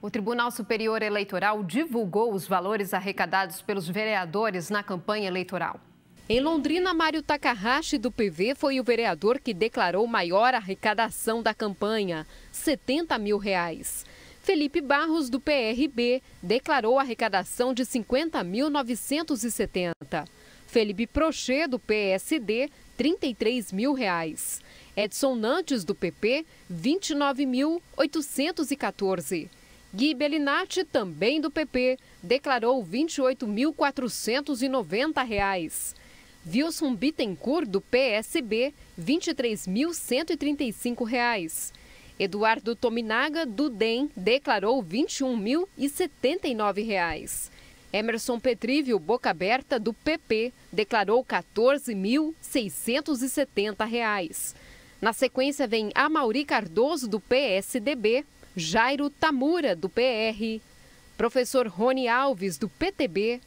O Tribunal Superior Eleitoral divulgou os valores arrecadados pelos vereadores na campanha eleitoral. Em Londrina, Mário Takahashi, do PV, foi o vereador que declarou maior arrecadação da campanha, 70 mil reais. Felipe Barros, do PRB, declarou arrecadação de 50.970. Felipe Prochê, do PSD, 33 mil reais. Edson Nantes, do PP, 29.814. Gui Belinati, também do PP, declarou R$ 28.490. Wilson Bittencourt, do PSB, R$ 23.135. Eduardo Tominaga, do DEM, declarou R$ 21.079. Emerson Petrívio Boca Aberta, do PP, declarou R$ 14.670. Na sequência vem Amauri Cardoso, do PSDB, Jairo Tamura, do PR, professor Rony Alves, do PTB,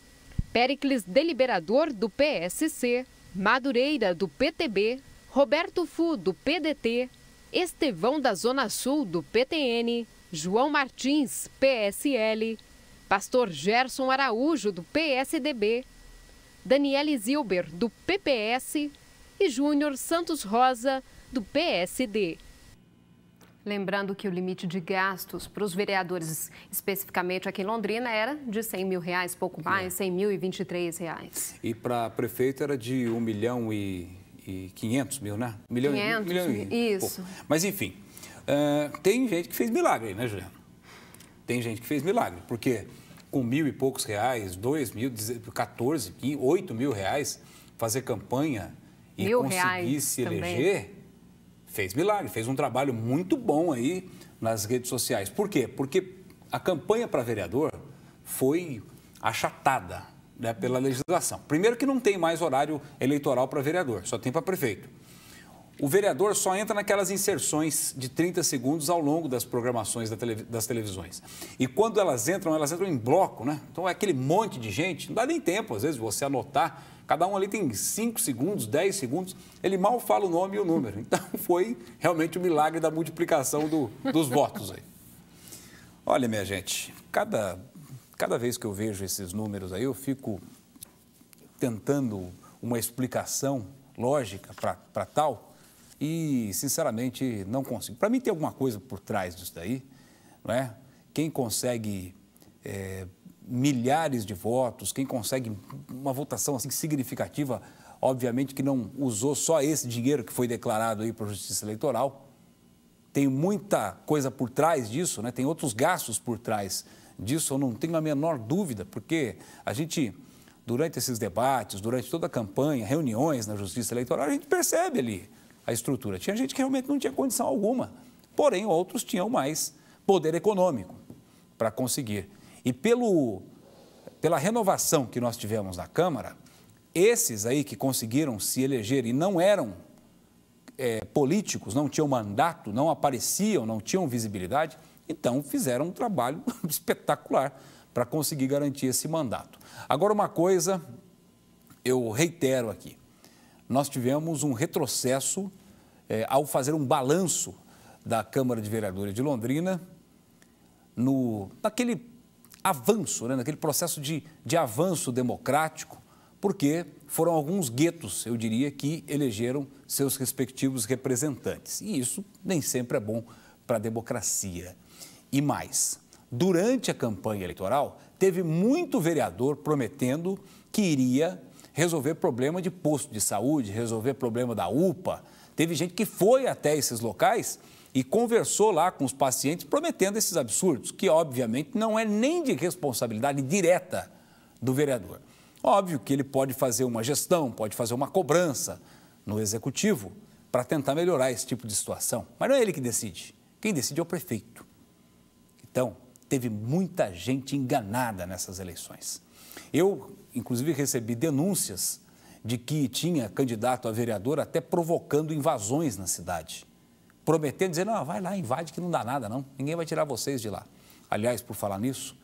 Pericles Deliberador, do PSC, Madureira, do PTB, Roberto Fu, do PDT, Estevão da Zona Sul, do PTN, João Martins, PSL, Pastor Gerson Araújo, do PSDB, Daniele Zilber, do PPS e Júnior Santos Rosa, do PSD. Lembrando que o limite de gastos para os vereadores, especificamente aqui em Londrina, era de 100 mil reais, pouco é. mais, é. 100 mil e 23 reais. E para prefeito era de 1 milhão e, e 500 mil, né? Milhão 500, e, milhão e, isso. Mas, enfim, uh, tem gente que fez milagre aí, né, Juliana? Tem gente que fez milagre, porque com mil e poucos reais, dois mil, 14, 15, 8 mil reais, fazer campanha e mil conseguir se eleger fez milagre, fez um trabalho muito bom aí nas redes sociais. Por quê? Porque a campanha para vereador foi achatada né, pela legislação. Primeiro que não tem mais horário eleitoral para vereador, só tem para prefeito. O vereador só entra naquelas inserções de 30 segundos ao longo das programações das televisões. E quando elas entram, elas entram em bloco, né? Então é aquele monte de gente, não dá nem tempo, às vezes, você anotar Cada um ali tem 5 segundos, 10 segundos. Ele mal fala o nome e o número. Então foi realmente o um milagre da multiplicação do, dos votos aí. Olha, minha gente, cada, cada vez que eu vejo esses números aí, eu fico tentando uma explicação lógica para tal e, sinceramente, não consigo. Para mim, tem alguma coisa por trás disso daí, não é? Quem consegue é, milhares de votos, quem consegue uma votação assim significativa, obviamente que não usou só esse dinheiro que foi declarado aí para a Justiça Eleitoral. Tem muita coisa por trás disso, né? Tem outros gastos por trás disso, eu não tenho a menor dúvida, porque a gente durante esses debates, durante toda a campanha, reuniões na Justiça Eleitoral, a gente percebe ali a estrutura. Tinha gente que realmente não tinha condição alguma, porém outros tinham mais poder econômico para conseguir e pelo, pela renovação que nós tivemos na Câmara, esses aí que conseguiram se eleger e não eram é, políticos, não tinham mandato, não apareciam, não tinham visibilidade, então fizeram um trabalho espetacular para conseguir garantir esse mandato. Agora, uma coisa eu reitero aqui: nós tivemos um retrocesso é, ao fazer um balanço da Câmara de Vereadores de Londrina no, naquele avanço, né, naquele processo de, de avanço democrático, porque foram alguns guetos, eu diria, que elegeram seus respectivos representantes. E isso nem sempre é bom para a democracia. E mais, durante a campanha eleitoral, teve muito vereador prometendo que iria resolver problema de posto de saúde, resolver problema da UPA. Teve gente que foi até esses locais e conversou lá com os pacientes prometendo esses absurdos, que obviamente não é nem de responsabilidade direta do vereador. Óbvio que ele pode fazer uma gestão, pode fazer uma cobrança no executivo para tentar melhorar esse tipo de situação, mas não é ele que decide. Quem decide é o prefeito. Então, teve muita gente enganada nessas eleições. Eu, inclusive, recebi denúncias de que tinha candidato a vereador até provocando invasões na cidade prometendo, dizendo, não ah, vai lá, invade que não dá nada, não. Ninguém vai tirar vocês de lá. Aliás, por falar nisso,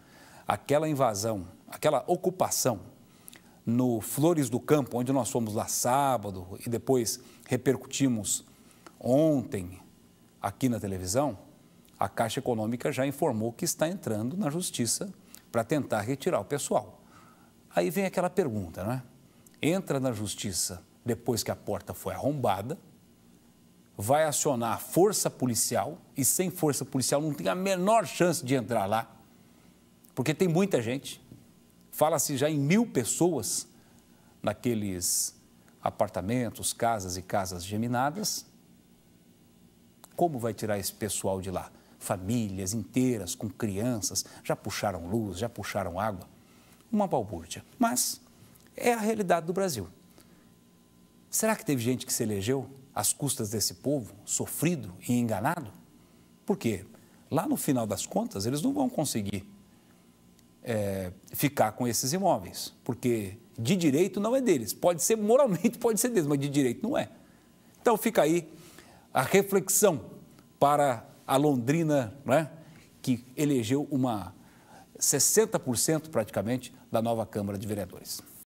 aquela invasão, aquela ocupação no Flores do Campo, onde nós fomos lá sábado e depois repercutimos ontem aqui na televisão, a Caixa Econômica já informou que está entrando na justiça para tentar retirar o pessoal. Aí vem aquela pergunta, não é? Entra na justiça depois que a porta foi arrombada, vai acionar força policial e sem força policial não tem a menor chance de entrar lá, porque tem muita gente. Fala-se já em mil pessoas naqueles apartamentos, casas e casas geminadas. Como vai tirar esse pessoal de lá? Famílias inteiras com crianças já puxaram luz, já puxaram água. Uma balbúrdia. Mas é a realidade do Brasil. Será que teve gente que se elegeu às custas desse povo sofrido e enganado? Por quê? Lá no final das contas, eles não vão conseguir é, ficar com esses imóveis, porque de direito não é deles. Pode ser moralmente, pode ser deles, mas de direito não é. Então fica aí a reflexão para a Londrina, né, que elegeu uma 60% praticamente da nova Câmara de Vereadores.